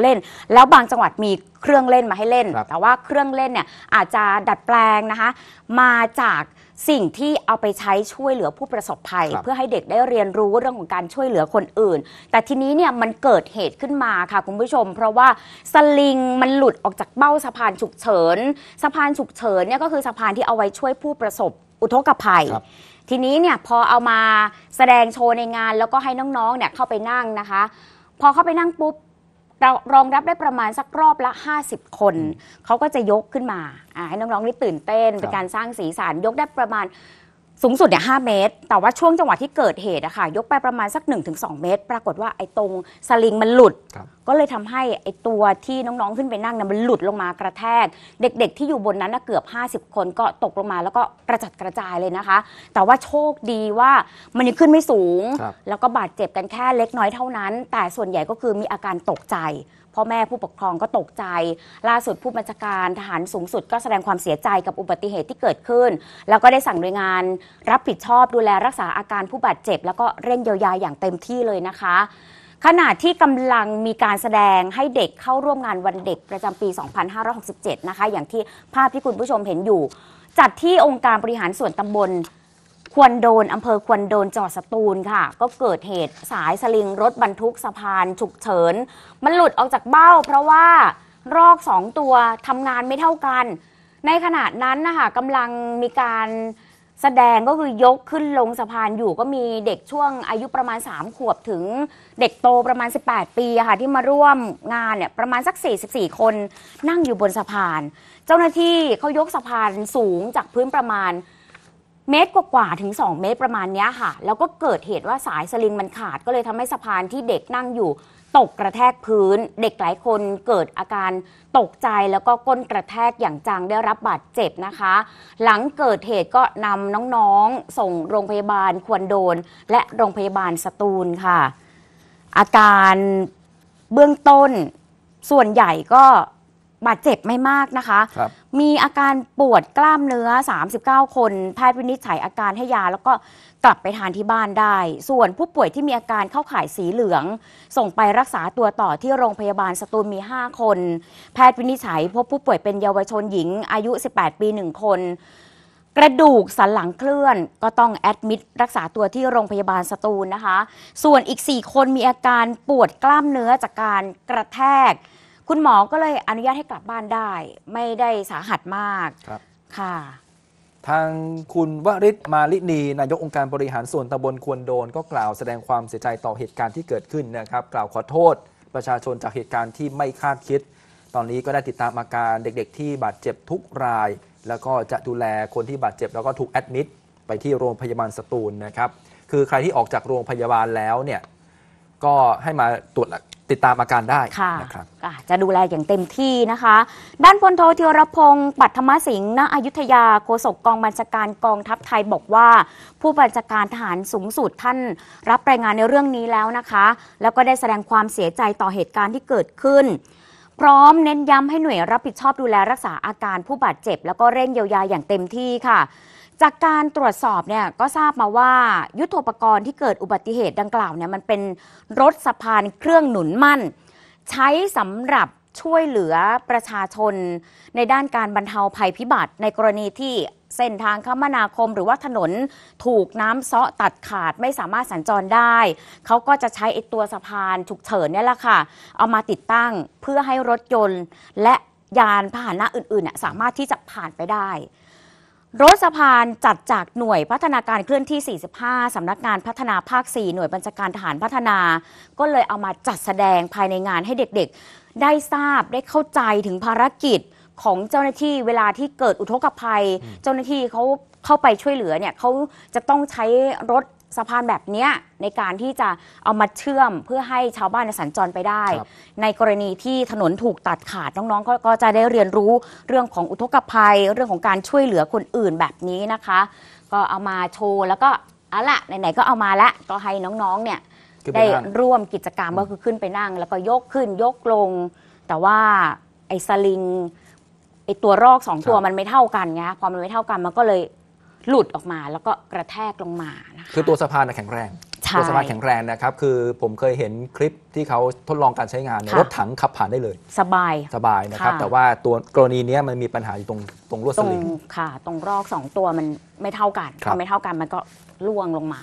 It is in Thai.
เล่นแล้วบางจังหวัดมีเครื่องเล่นมาให้เล่น แต่ว่าเครื่องเล่นเนี่ยอาจจะดัดแปลงนะคะ มาจากสิ่งที่เอาไปใช้ช่วยเหลือผู้ประสบภัย เพื่อให้เด็กได้เรียนรู้เรื่องของการช่วยเหลือคนอื่น แต่ทีนี้เนี่ยมันเกิดเหตุขึ้นมาค่ะ คุณผู้ชม เพราะว่าสลิงมันหลุดออกจากเบ้าสะพานฉุกเฉินสะพานฉุกเฉินเนี่ยก็คือสะพานที่เอาไว้ช่วยผู้ประสบอุทกภัยทีนี้เนี่ยพอเอามาแสดงโชว์ในงาน แล้วก็ให้น้องๆเนี่ยเข้าไปนั่งนะคะ พอเข้าไปนั่งปุ๊บเรารองรับได้ประมาณสักรอบละ 50 คน เขาก็จะยกขึ้นมาาให้น้องๆนี่ตื่นเต้นเป็น การสร้างสีสันยกได้ประมาณสูงสุดเนี่ยห้าเมตร แต่ว่าช่วงจังหวะที่เกิดเหตุอะค่ะ ยกไปประมาณสัก 1-2 เมตร ปรากฏว่าไอ้ตรงสลิงมันหลุด ก็เลยทำให้ไอ้ตัวที่น้องๆขึ้นไปนั่งนะมันหลุดลงมากระแทก เด็กๆ ที่อยู่บนนั้นนะเกือบ 50 คนก็ตกลงมา แล้วก็กระจัดกระจายเลยนะคะ แต่ว่าโชคดีว่ามันยังขึ้นไม่สูง แล้วก็บาดเจ็บกันแค่เล็กน้อยเท่านั้น แต่ส่วนใหญ่ก็คือมีอาการตกใจ พ่อแม่ผู้ปกครองก็ตกใจ ล่าสุดผู้บัญชาการทหารสูงสุดก็แสดงความเสียใจกับอุบัติเหตุที่เกิดขึ้น แล้วก็ได้สั่งหน่วยงานรับผิดชอบดูแลรักษาอาการผู้บาดเจ็บ แล้วก็เร่งเยียวยาอย่างเต็มที่เลยนะคะ ขณะที่กำลังมีการแสดงให้เด็กเข้าร่วมงานวันเด็กประจำปี 2567 นะคะ อย่างที่ภาพที่คุณผู้ชมเห็นอยู่ จัดที่องค์การบริหารส่วนตำบลควนโดนอำเภอควนโดนจังหวัดสตูลค่ะ ก็เกิดเหตุสายสลิงรถบรรทุกสะพาน ฉุกเฉินมันหลุดออกจากเบ้า เพราะว่ารอกสองตัวทำงานไม่เท่ากัน ในขณะนั้นนะคะกำลังมีการแสดงก็คือยกขึ้นลงสะพานอยู่ก็มีเด็กช่วงอายุประมาณ 3 ขวบถึงเด็กโตประมาณ 18 ปีค่ะที่มาร่วมงานเนี่ยประมาณสัก 44 คนนั่งอยู่บนสะพาน เจ้าหน้าที่เขายกสะพานสูงจากพื้นประมาณเมตรกว่าๆถึง2เมตรประมาณนี้ค่ะแล้วก็เกิดเหตุว่าสายสลิงมันขาดก็เลยทำให้สะพานที่เด็กนั่งอยู่ตกกระแทกพื้นเด็กหลายคนเกิดอาการตกใจแล้วก็ก้นกระแทกอย่างจังได้รับบาดเจ็บนะคะ หลังเกิดเหตุก็นำน้องๆส่งโรงพยาบาลควรโดน และโรงพยาบาลสตูลค่ะ อาการเบื้องต้นส่วนใหญ่ก็บาดเจ็บไม่มากนะคะคมีอาการปวดกล้ามเนื้อ 39 คน แพทย์วินิจฉัยอาการให้ยา แล้วก็กลับไปทานที่บ้านได้ ส่วนผู้ป่วยที่มีอาการเข้าข่ายสีเหลือง ส่งไปรักษาตัวต่อที่โรงพยาบาลสตูลมี 5 คน แพทย์วินิจฉัยพบผู้ป่วยเป็นเยาวชนหญิงอายุ 18 ปี 1 คน กระดูกสันหลังเคลื่อนก็ต้องแอดมิดรักษาตัวที่โรงพยาบาลสตูลนะคะ ส่วนอีก 4 คนมีอาการปวดกล้ามเนื้อจากการกระแทกคุณหมอก็เลยอนุญาตให้กลับบ้านได้ ไม่ได้สาหัสมากครับค่ะ ทางคุณวริศมาลินีนายกองค์การบริหารส่วนตำบลควรโดนก็กล่าวแสดงความเสียใจต่อเหตุการณ์ที่เกิดขึ้นนะครับ กล่าวขอโทษประชาชนจากเหตุการณ์ที่ไม่คาดคิด ตอนนี้ก็ได้ติดตามอาการเด็กๆ ที่บาดเจ็บทุกราย แล้วก็จะดูแลคนที่บาดเจ็บแล้วก็ถูกแอดมิดไปที่โรงพยาบาลสตูลนะครับ คือใครที่ออกจากโรงพยาบาลแล้วเนี่ยก็ให้มาตรวจติดตามอาการได้นะครับจะดูแลอย่างเต็มที่นะคะด้านพลโทเทีรพงศ์ปัทมสิงห์ณอยุธยาโฆษกกองบัญชาการกองทัพไทยบอกว่าผู้บัญชาการทหารสูงสุดท่านรับรายงานในเรื่องนี้แล้วนะคะ แล้วก็ได้แสดงความเสียใจต่อเหตุการณ์ที่เกิดขึ้น พร้อมเน้นย้ำให้หน่วยรับผิดชอบดูแลรักษาอาการผู้บาดเจ็บแล้วก็เร่งเยียวยาอย่างเต็มที่ค่ะจากการตรวจสอบเนี่ยก็ทราบมาว่า ยุทโธปกรณ์ที่เกิดอุบัติเหตุดังกล่าวเนี่ยมันเป็นรถสะพานเครื่องหนุนมั่น ใช้สำหรับช่วยเหลือประชาชนในด้านการบรรเทาภัยพิบัติ ในกรณีที่เส้นทางคมนาคมหรือว่าถนนถูกน้ำเซาะตัดขาดไม่สามารถสัญจรได้ เขาก็จะใช้ไอตัวสะพานฉุกเฉินเนี่ยแหละค่ะ เอามาติดตั้งเพื่อให้รถยนต์และยานพาหนะอื่นๆ สามารถที่จะผ่านไปได้รถสะพานจัดจากหน่วยพัฒนาการเคลื่อนที่ 45 สำนักงานพัฒนาภาค 4 หน่วยบัญชาการทหารพัฒนา ก็เลยเอามาจัดแสดงภายในงานให้เด็กๆ ได้ทราบได้เข้าใจถึงภารกิจของเจ้าหน้าที่เวลาที่เกิดอุทกภัย เจ้าหน้าที่เขาเข้าไปช่วยเหลือเนี่ยเขาจะต้องใช้รถสะพานแบบนี้ในการที่จะเอามาเชื่อมเพื่อให้ชาวบ้านสัญจรไปได้ ในกรณีที่ถนนถูกตัดขาดน้องๆกก็จะได้เรียนรู้เรื่องของอุทกภัยเรื่องของการช่วยเหลือคนอื่นแบบนี้นะคะ ก็เอามาโชว์แล้วก็เอาละไหนๆก็เอามาละก็ให้น้องๆเนี่ยได้ร่วมกิจกรรมก็คือขึ้นไปนั่ง แล้วก็ยกขึ้นยกลง แต่ว่าไอ้สลิงไอ้ตัวรอกสองตัวมันไม่เท่ากันไงพอมันไม่เท่ากันมันก็เลยหลุดออกมาแล้วก็กระแทกลงมาะคะคือตัวสะพานนะแข็งแรง ตัวสะพานแข็งแรงนะครับคือผมเคยเห็นคลิปที่เขาทดลองการใช้งานรถถังขับผ่านได้เลย สบาย สบายนะครับ แต่ว่าตัวกรณีนี้มันมีปัญหาอยู่ตรงตรงลวดสลิงค่ะตรงรอกสองตัวมันไม่เท่ากันพอไม่เท่ากันมันก็ล่วงลงมา